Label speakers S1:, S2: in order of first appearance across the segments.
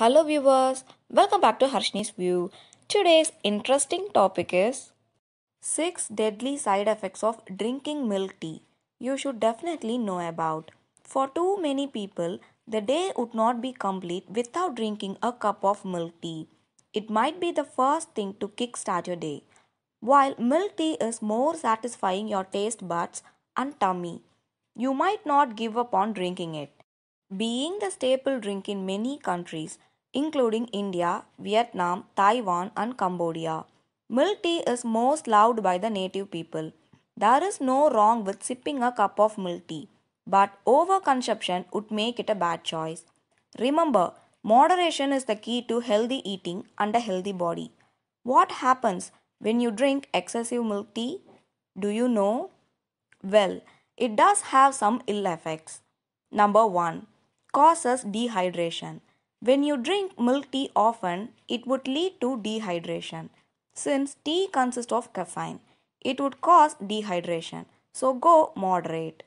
S1: Hello viewers, welcome back to Harshni's View. Today's interesting topic is 6 deadly side effects of drinking milk tea. You should definitely know about. For too many people, the day would not be complete without drinking a cup of milk tea. It might be the first thing to kickstart your day. While milk tea is more satisfying your taste buds and tummy, you might not give up on drinking it. Being the staple drink in many countries, including India, Vietnam, Taiwan, and Cambodia. Milk tea is most loved by the native people. There is no wrong with sipping a cup of milk tea, but overconsumption would make it a bad choice. Remember, moderation is the key to healthy eating and a healthy body. What happens when you drink excessive milk tea? Do you know? Well, it does have some ill effects. Number 1 causes dehydration. When you drink milk tea often, it would lead to dehydration. Since tea consists of caffeine, it would cause dehydration. So go moderate.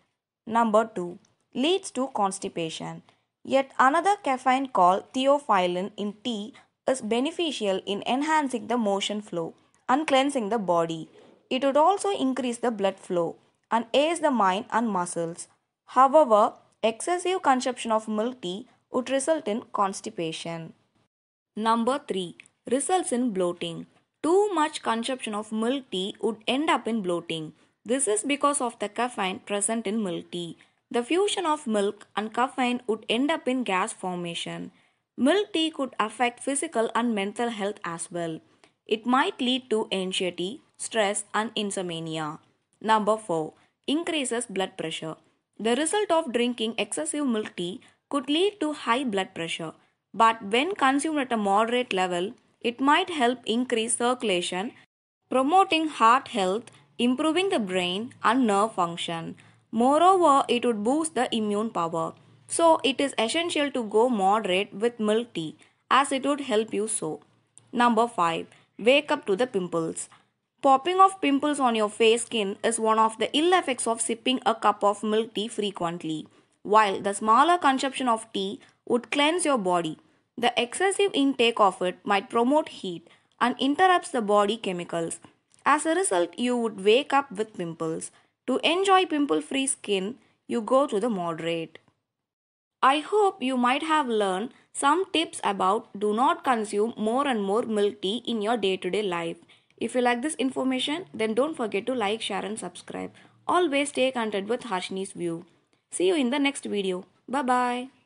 S1: Number 2 leads to constipation. Yet another caffeine called theophylline in tea is beneficial in enhancing the motion flow and cleansing the body. It would also increase the blood flow and aids the mind and muscles. However, excessive consumption of milk tea would result in constipation. Number 3 results in bloating. Too much consumption of milk tea would end up in bloating. This is because of the caffeine present in milk tea. The fusion of milk and caffeine would end up in gas formation. Milk tea could affect physical and mental health as well. It might lead to anxiety, stress, and insomnia. Number 4. Increases blood pressure. The result of drinking excessive milk tea could lead to high blood pressure, but when consumed at a moderate level, it might help increase circulation, promoting heart health, improving the brain and nerve function. Moreover, it would boost the immune power. So, it is essential to go moderate with milk tea as it would help you so. Number 5. Wake up to the pimples. Popping off pimples on your face skin is one of the ill effects of sipping a cup of milk tea frequently while the smaller consumption of tea would cleanse your body. The excessive intake of it might promote heat and interrupts the body chemicals. As a result, you would wake up with pimples. To enjoy pimple free skin, you go to the moderate. I hope you might have learned some tips about do not consume more and more milk tea in your day to day life. If you like this information, then don't forget to like, share, and subscribe. Always stay content with Harshni's view. See you in the next video. Bye bye.